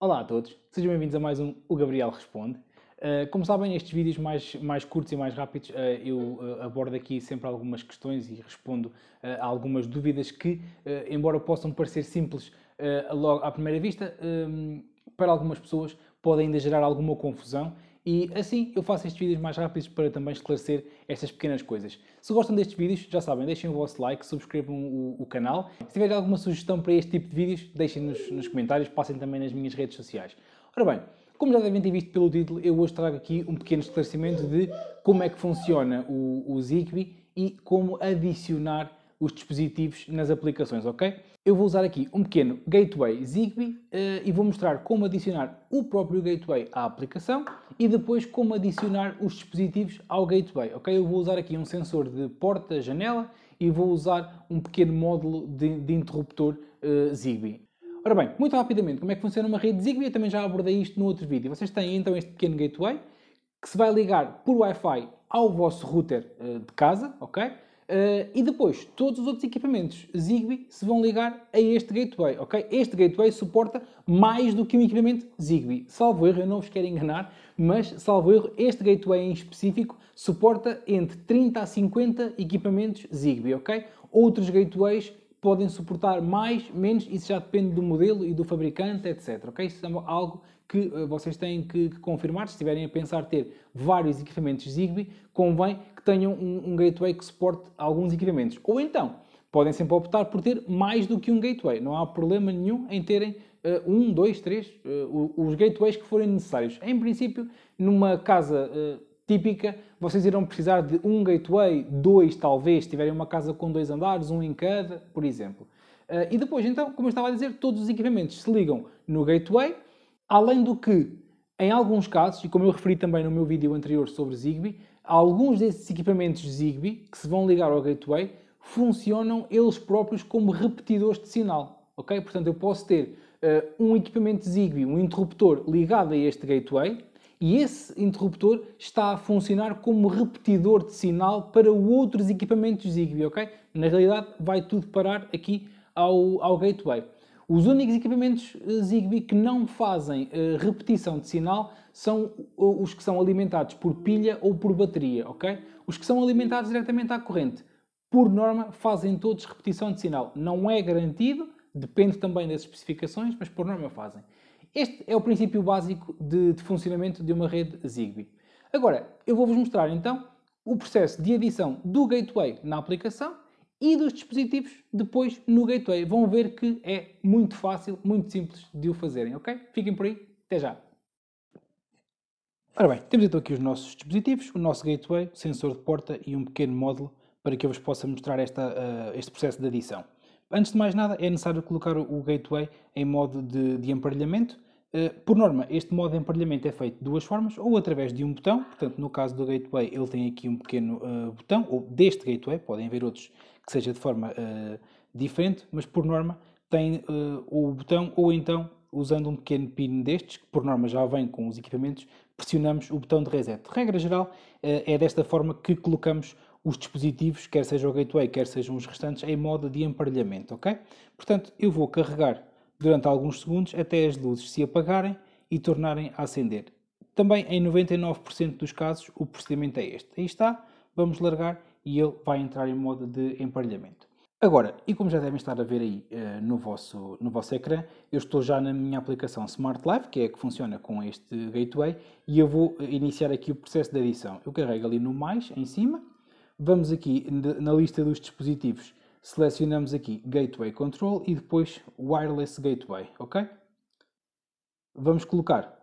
Olá a todos, sejam bem-vindos a mais um O Gabriel Responde. Eh, como sabem, estes vídeos mais, mais curtos e mais rápidos, eh, eu eh, abordo aqui sempre algumas questões e respondo a algumas dúvidas que, embora possam parecer simples logo à primeira vista, ehm, para algumas pessoas podem ainda gerar alguma confusão e assim eu faço estes vídeos mais rápidos para também esclarecer estas pequenas coisas. Se gostam destes vídeos, já sabem, deixem o vosso like, subscrevam o, o canal. Se tiverem alguma sugestão para este tipo de vídeos, deixem nos, nos comentários, passem também nas minhas redes sociais. Ora bem, como já devem ter visto pelo título, eu hoje trago aqui um pequeno esclarecimento de como é que funciona o, o Zigbee e como adicionar os dispositivos nas aplicações, ok? eu vou usar aqui um pequeno gateway Zigbee uh, e vou mostrar como adicionar o próprio gateway à aplicação e depois como adicionar os dispositivos ao gateway, ok? Eu vou usar aqui um sensor de porta-janela e vou usar um pequeno módulo de, de interruptor uh, Zigbee. Ora bem, muito rapidamente, como é que funciona uma rede Zigbee? Eu também já abordei isto no outro vídeo. Vocês têm então este pequeno gateway que se vai ligar por Wi-Fi ao vosso router uh, de casa, ok? Uh, e depois, todos os outros equipamentos Zigbee se vão ligar a este gateway, ok? Este gateway suporta mais do que um equipamento Zigbee. Salvo erro, eu não vos quero enganar, mas, salvo erro, este gateway em específico suporta entre 30 a 50 equipamentos Zigbee, ok? Outros gateways podem suportar mais, menos, isso já depende do modelo e do fabricante, etc, ok? Isso é algo que eh, vocês têm que, que confirmar. Se estiverem a pensar ter vários equipamentos Zigbee, convém que tenham um, um gateway que suporte alguns equipamentos. Ou então, podem sempre optar por ter mais do que um gateway. Não há problema nenhum em terem uh, um, dois, três, uh, os gateways que forem necessários. Em princípio, numa casa uh, típica, vocês irão precisar de um gateway, dois talvez, se tiverem uma casa com dois andares, um em cada, por exemplo. Uh, e depois, então, como eu estava a dizer, todos os equipamentos se ligam no gateway, Além do que, em alguns casos, e como eu referi também no meu vídeo anterior sobre Zigbee, alguns desses equipamentos Zigbee que se vão ligar ao gateway funcionam eles próprios como repetidores de sinal. Ok? Portanto, eu posso ter uh, um equipamento Zigbee, um interruptor ligado a este gateway e esse interruptor está a funcionar como repetidor de sinal para outros equipamentos Zigbee, ok? Na realidade, vai tudo parar aqui ao, ao gateway. Os únicos equipamentos eh, Zigbee que não fazem eh, repetição de sinal são os que são alimentados por pilha ou por bateria, ok? Os que são alimentados diretamente à corrente, por norma, fazem todos repetição de sinal. Não é garantido, depende também das especificações, mas por norma fazem. Este é o princípio básico de, de funcionamento de uma rede Zigbee. Agora, eu vou-vos mostrar então o processo de adição do gateway na aplicação e dos dispositivos depois no gateway. Vão ver que é muito fácil, muito simples de o fazerem, ok? Fiquem por aí, até já! Ora bem, temos então aqui os nossos dispositivos, o nosso gateway, sensor de porta e um pequeno módulo para que eu vos possa mostrar esta, uh, este processo de adição. Antes de mais nada, é necessário colocar o gateway em modo de, de emparelhamento. Uh, por norma, este modo de emparelhamento é feito de duas formas, ou através de um botão, portanto, no caso do gateway, ele tem aqui um pequeno uh, botão, ou deste gateway, podem ver outros que seja de forma uh, diferente, mas por norma tem uh, o botão ou então usando um pequeno pin destes, que por norma já vem com os equipamentos, pressionamos o botão de reset. Regra geral, eh, é desta forma que colocamos os dispositivos, quer seja o gateway, quer sejam os restantes, em modo de emparelhamento, ok? Portanto, eu vou carregar durante alguns segundos até as luzes se apagarem e tornarem a acender. Também em 99% dos casos o procedimento é este. Aí está, vamos largar e ele vai entrar em modo de emparelhamento. Agora, e como já devem estar a ver aí uh, no, vosso, no vosso ecrã, eu estou já na minha aplicação Smart Live, que é a que funciona com este gateway, e eu vou eh, iniciar aqui o processo de adição. Eu carrego ali no mais, em cima, vamos aqui na lista dos dispositivos, selecionamos aqui Gateway Control e depois Wireless Gateway, ok? Vamos colocar,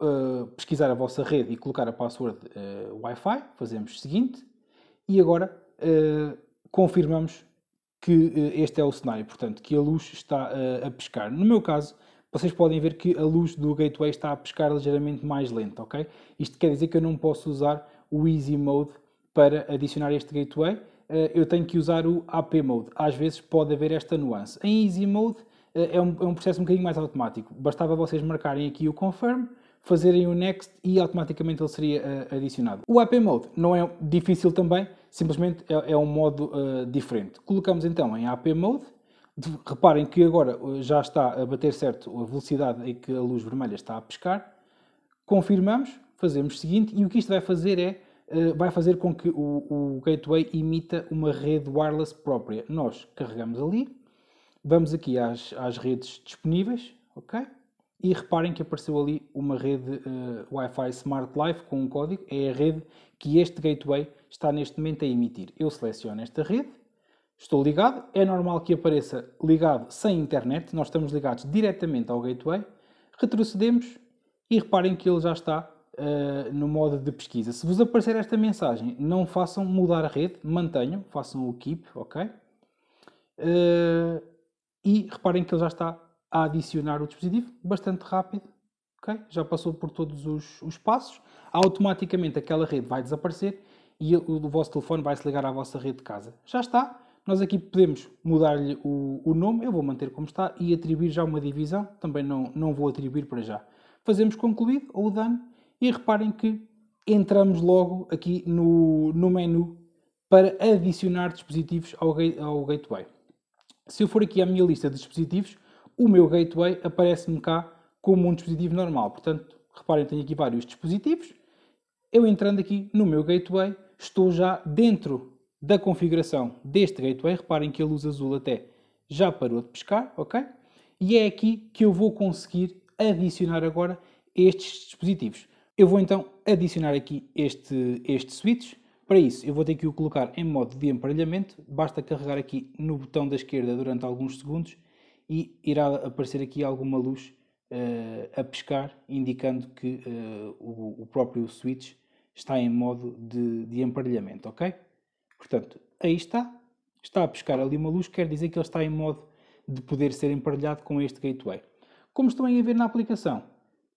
uh, pesquisar a vossa rede e colocar a password uh, Wi-Fi, fazemos o seguinte, e agora uh, confirmamos que uh, este é o cenário, portanto, que a luz está uh, a pescar. No meu caso, vocês podem ver que a luz do gateway está a pescar ligeiramente mais lenta, ok? Isto quer dizer que eu não posso usar o Easy Mode para adicionar este gateway, eu tenho que usar o AP Mode. Às vezes pode haver esta nuance. Em Easy Mode é um, é um processo um bocadinho mais automático. Bastava vocês marcarem aqui o Confirm, fazerem o Next e automaticamente ele seria adicionado. O AP Mode não é difícil também, simplesmente é, é um modo uh, diferente. Colocamos então em AP Mode, reparem que agora eh, já está a bater certo a velocidade em que a luz vermelha está a pescar, confirmamos, fazemos o seguinte, e o que isto vai fazer é, uh, vai fazer com que o, o gateway imita uma rede wireless própria. Nós carregamos ali, vamos aqui às, às redes disponíveis, ok? E reparem que apareceu ali uma rede uh, Wi-Fi Smart Life com um código, é a rede que este gateway está neste momento a emitir. Eu seleciono esta rede, estou ligado, é normal que apareça ligado sem internet, nós estamos ligados diretamente ao gateway, retrocedemos e reparem que ele já está uh, no modo de pesquisa. Se vos aparecer esta mensagem, não façam mudar a rede, mantenham, façam o keep, ok? Uh, e reparem que ele já está a adicionar o dispositivo, bastante rápido, okay? já passou por todos os, os passos, automaticamente aquela rede vai desaparecer e o vosso telefone vai se ligar à vossa rede de casa. Já está, nós aqui podemos mudar-lhe o, o, nome, eu vou manter como está, e atribuir já uma divisão, também não, não vou atribuir para já. Fazemos concluído ou done, e reparem que entramos logo aqui no, no menu para adicionar dispositivos ao, ao gateway. Se eu for aqui à minha lista de dispositivos, o meu gateway aparece-me cá como um dispositivo normal. Portanto, reparem, tenho aqui vários dispositivos. Eu entrando aqui no meu gateway, estou já dentro da configuração deste gateway. Reparem que a luz azul até já parou de pescar, ok? E é aqui que eu vou conseguir adicionar agora estes dispositivos. Eu vou então adicionar aqui este, este switch. Para isso, eu vou ter que o colocar em modo de emparelhamento. Basta carregar aqui no botão da esquerda durante alguns segundos e irá aparecer aqui alguma luz uh, a pescar, indicando que uh, o, o, próprio switch está em modo de, de emparelhamento, ok? Portanto, aí está, está a pescar ali uma luz, quer dizer que ele está em modo de poder ser emparelhado com este gateway. Como estão a ver na aplicação,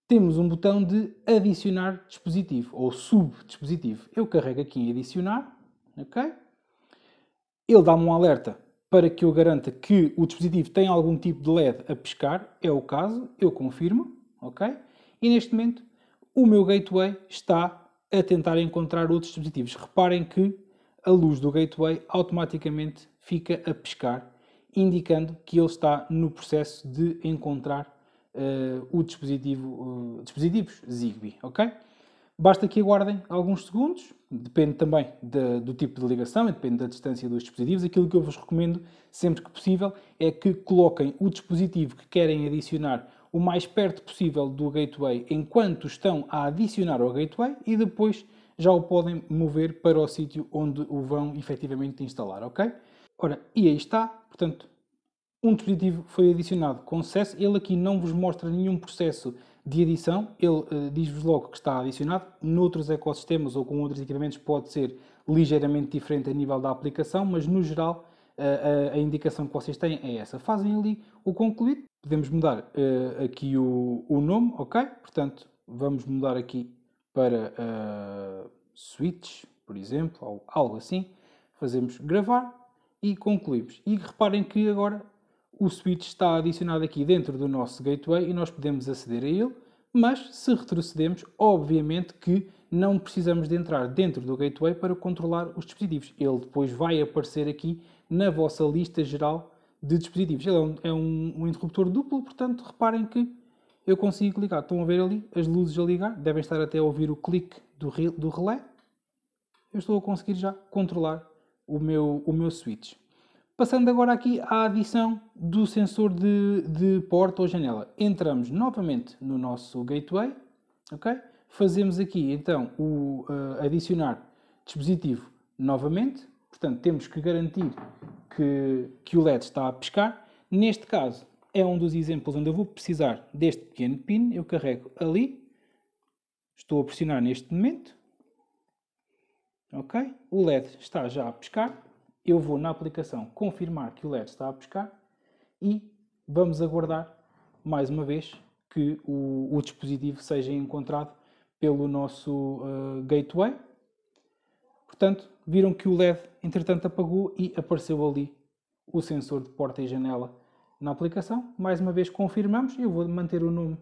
temos um botão de adicionar dispositivo ou sub dispositivo. Eu carrego aqui em adicionar, ok? Ele dá-me um alerta para que eu garanta que o dispositivo tem algum tipo de LED a pescar, é o caso, eu confirmo, ok? E neste momento o meu gateway está a tentar encontrar outros dispositivos. Reparem que a luz do gateway automaticamente fica a pescar, indicando que ele está no processo de encontrar uh, o dispositivo, uh, dispositivos Zigbee, ok? Basta que aguardem alguns segundos, depende também de, do tipo de ligação, depende da distância dos dispositivos. Aquilo que eu vos recomendo, sempre que possível, é que coloquem o dispositivo que querem adicionar o mais perto possível do gateway enquanto estão a adicionar ao gateway e depois já o podem mover para o sítio onde o vão efetivamente instalar, ok? Ora, e aí está, portanto, um dispositivo foi adicionado com sucesso. Ele aqui não vos mostra nenhum processo de adição, ele uh, diz-vos logo que está adicionado. Noutros ecossistemas ou com outros equipamentos pode ser ligeiramente diferente a nível da aplicação, mas no geral uh, a, a, indicação que vocês têm é essa. Fazem ali o concluído, podemos mudar uh, aqui o, o, nome, ok? Portanto, vamos mudar aqui para eh, Switch, por exemplo, ou algo assim. Fazemos gravar e concluímos. E reparem que agora o switch está adicionado aqui dentro do nosso gateway e nós podemos aceder a ele, mas se retrocedemos, obviamente que não precisamos de entrar dentro do gateway para controlar os dispositivos. Ele depois vai aparecer aqui na vossa lista geral de dispositivos. Ele é um, é um, um interruptor duplo, portanto, reparem que eu consigo ligar. Estão a ver ali as luzes a ligar? Devem estar até a ouvir o clique do, do relé. Eu estou a conseguir já controlar o meu, o meu switch. Passando agora aqui à adição do sensor de, de porta ou janela. Entramos novamente no nosso gateway, ok? Fazemos aqui então o uh, adicionar dispositivo novamente, portanto temos que garantir que, que o LED está a piscar. Neste caso é um dos exemplos onde eu vou precisar deste pequeno pin, eu carrego ali, estou a pressionar neste momento, ok? O LED está já a piscar, eu vou na aplicação confirmar que o LED está a buscar e vamos aguardar mais uma vez que o, o dispositivo seja encontrado pelo nosso uh, gateway. Portanto, viram que o LED entretanto apagou e apareceu ali o sensor de porta e janela na aplicação. Mais uma vez confirmamos, eu vou manter o nome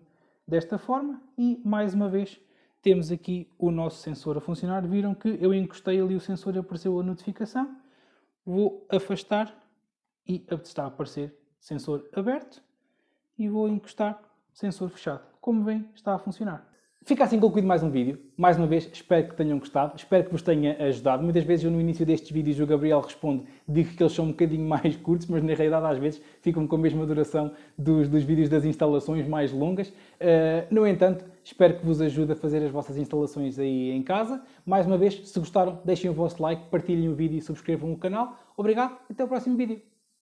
desta forma e mais uma vez temos aqui o nosso sensor a funcionar. Viram que eu encostei ali o sensor e apareceu a notificação vou afastar e está a aparecer sensor aberto e vou encostar sensor fechado. Como bem está a funcionar. Fica assim concluído mais um vídeo. Mais uma vez, espero que tenham gostado, espero que vos tenha ajudado. Muitas vezes eu no início destes vídeos o Gabriel responde, digo que eles são um bocadinho mais curtos, mas na realidade às vezes ficam com a mesma duração dos, dos vídeos das instalações mais longas. Uh, no entanto, espero que vos ajude a fazer as vossas instalações aí em casa. Mais uma vez, se gostaram, deixem o vosso like, partilhem o vídeo e subscrevam o canal. Obrigado, até o próximo vídeo.